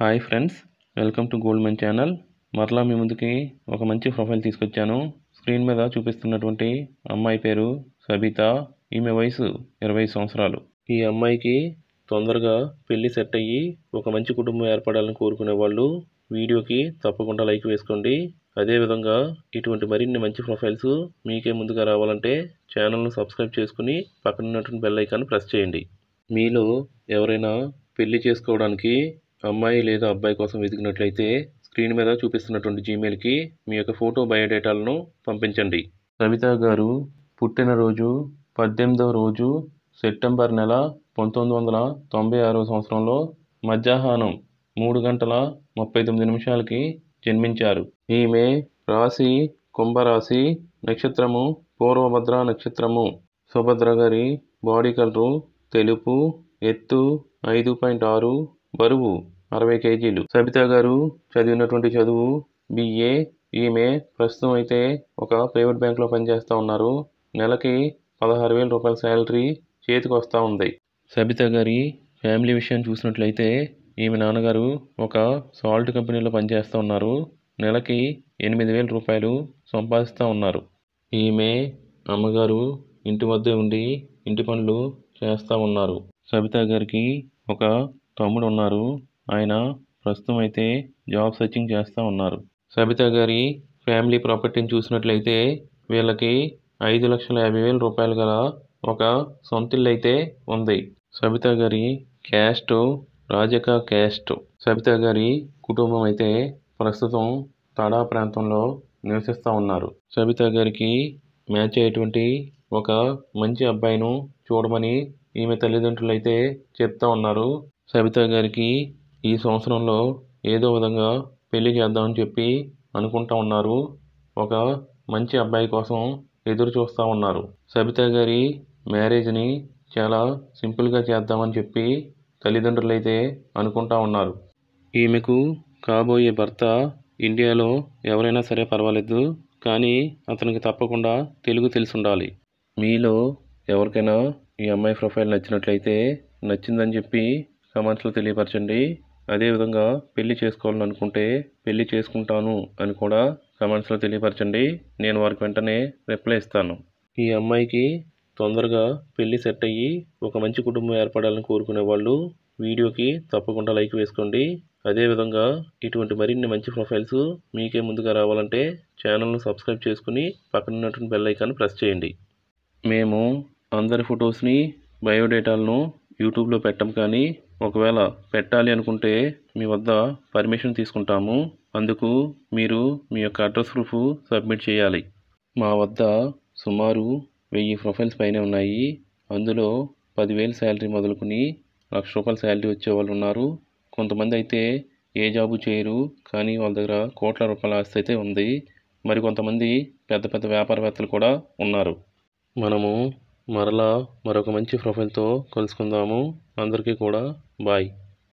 hi friends welcome to gold men channel మరలా మీ ముందుకి ఒక మంచి ప్రొఫైల్ తీసుకొచ్చాను స్క్రీన్ మీద చూపిస్తున్నటువంటి అమ్మాయి పేరు సబిత ఈమె వయసు ఇరవై సంవత్సరాలు ఈ అమ్మాయికి తొందరగా పెళ్లి సెట్ అయ్యి ఒక మంచి కుటుంబం ఏర్పడాలని కోరుకునే వాళ్ళు వీడియోకి తప్పకుండా లైక్ వేసుకోండి అదేవిధంగా ఇటువంటి మరిన్ని మంచి ప్రొఫైల్స్ మీకే ముందుగా రావాలంటే ఛానల్ను సబ్స్క్రైబ్ చేసుకుని పక్కనున్నటువంటి ఉన్నటువంటి ఐకాన్ ప్రెస్ చేయండి మీలో ఎవరైనా పెళ్లి చేసుకోవడానికి అమ్మాయి లేదా అబ్బాయి కోసం వెతికినట్లయితే స్క్రీన్ మీద చూపిస్తున్నటువంటి జీమెయిల్కి మీ యొక్క ఫోటో బయోడేటాలను పంపించండి సవిత గారు పుట్టినరోజు పద్దెనిమిదవ రోజు సెప్టెంబర్ నెల పంతొమ్మిది వందల తొంభై ఆరో సంవత్సరంలో మధ్యాహ్నం మూడు గంటల ముప్పై తొమ్మిది నిమిషాలకి జన్మించారు ఈమె రాశి కుంభరాశి నక్షత్రము పూర్వభద్ర నక్షత్రము సుభద్ర గారి బాడీ కలరు తెలుపు ఎత్తు ఐదు పాయింట్ ఆరు బరువు అరవై కేజీలు సబితా గారు చదివినటువంటి చదువు బిఏ ఈమె e ప్రస్తుతం అయితే ఒక ప్రైవేట్ బ్యాంకులో పనిచేస్తూ ఉన్నారు నెలకి పదహారు వేల రూపాయల శాలరీ చేతికి వస్తూ ఉంది సబిత గారి ఫ్యామిలీ విషయం చూసినట్లయితే ఈమె నాన్నగారు ఒక సాల్ట్ కంపెనీలో పనిచేస్తూ ఉన్నారు నెలకి ఎనిమిది వేల రూపాయలు సంపాదిస్తూ ఉన్నారు ఈమె అమ్మగారు ఇంటి వద్దే ఉండి ఇంటి పనులు చేస్తూ ఉన్నారు సబితా గారికి ఒక తమ్ముడు ఉన్నారు ఆయన ప్రస్తుతం అయితే జాబ్ సెర్చింగ్ చేస్తూ ఉన్నారు సబితా గారి ఫ్యామిలీ ప్రాపర్టీని చూసినట్లయితే వీళ్ళకి ఐదు లక్షల యాభై వేల రూపాయలు గల ఒక సొంత ఇల్లు అయితే ఉంది సబితా గారి క్యాస్ట్ రాజక క్యాస్ట్ సబితా గారి కుటుంబం అయితే ప్రస్తుతం తడా ప్రాంతంలో నివసిస్తూ ఉన్నారు సబితా గారికి మ్యాచ్ అయ్యేటువంటి ఒక మంచి అబ్బాయిను చూడమని ఈమె తల్లిదండ్రులు అయితే చెప్తా ఉన్నారు సబితా గారికి ఈ సంవత్సరంలో ఏదో విధంగా పెళ్ళి చేద్దామని చెప్పి అనుకుంటా ఉన్నారు ఒక మంచి అబ్బాయి కోసం ఎదురు చూస్తూ ఉన్నారు సబితా గారి మ్యారేజ్ని చాలా సింపుల్గా చేద్దామని చెప్పి తల్లిదండ్రులు అయితే అనుకుంటా ఉన్నారు ఈమెకు కాబోయే భర్త ఇండియాలో ఎవరైనా సరే పర్వాలేదు కానీ అతనికి తప్పకుండా తెలుగు తెలిసి ఉండాలి మీలో ఎవరికైనా ఈ అమ్మాయి ప్రొఫైల్ నచ్చినట్లయితే నచ్చిందని చెప్పి కామెంట్స్లో తెలియపరచండి అదేవిధంగా పెళ్లి చేసుకోవాలని అనుకుంటే పెళ్లి చేసుకుంటాను అని కూడా కమెంట్స్లో తెలియపరచండి నేను వారికి వెంటనే రిప్లై ఇస్తాను ఈ అమ్మాయికి తొందరగా పెళ్లి సెట్ అయ్యి ఒక మంచి కుటుంబం ఏర్పడాలని కోరుకునే వాళ్ళు వీడియోకి తప్పకుండా లైక్ వేసుకోండి అదేవిధంగా ఇటువంటి మరిన్ని మంచి ప్రొఫైల్స్ మీకే ముందుగా రావాలంటే ఛానల్ను సబ్స్క్రైబ్ చేసుకుని పక్కనున్నటువంటి బెల్ ఐకాన్ ప్రెస్ చేయండి మేము అందరి ఫొటోస్ని బయోడేటాలను యూట్యూబ్లో పెట్టం కానీ ఒకవేళ పెట్టాలి అనుకుంటే మీ వద్ద పర్మిషన్ తీసుకుంటాము అందుకు మీరు మీ యొక్క అడ్రస్ ప్రూఫ్ సబ్మిట్ చేయాలి మా వద్ద సుమారు వెయ్యి ప్రొఫైల్స్ పైన ఉన్నాయి అందులో పదివేలు శాలరీ మొదలుకొని లక్ష రూపాయల శాలరీ వచ్చే వాళ్ళు ఉన్నారు కొంతమంది అయితే ఏ జాబు చేయరు కానీ వాళ్ళ దగ్గర కోట్ల రూపాయల ఆస్తి అయితే ఉంది మరి కొంతమంది పెద్ద పెద్ద వ్యాపారవేత్తలు కూడా ఉన్నారు మనము మరలా మరొక మంచి ప్రొఫైల్తో కలుసుకుందాము అందరికీ కూడా బాయ్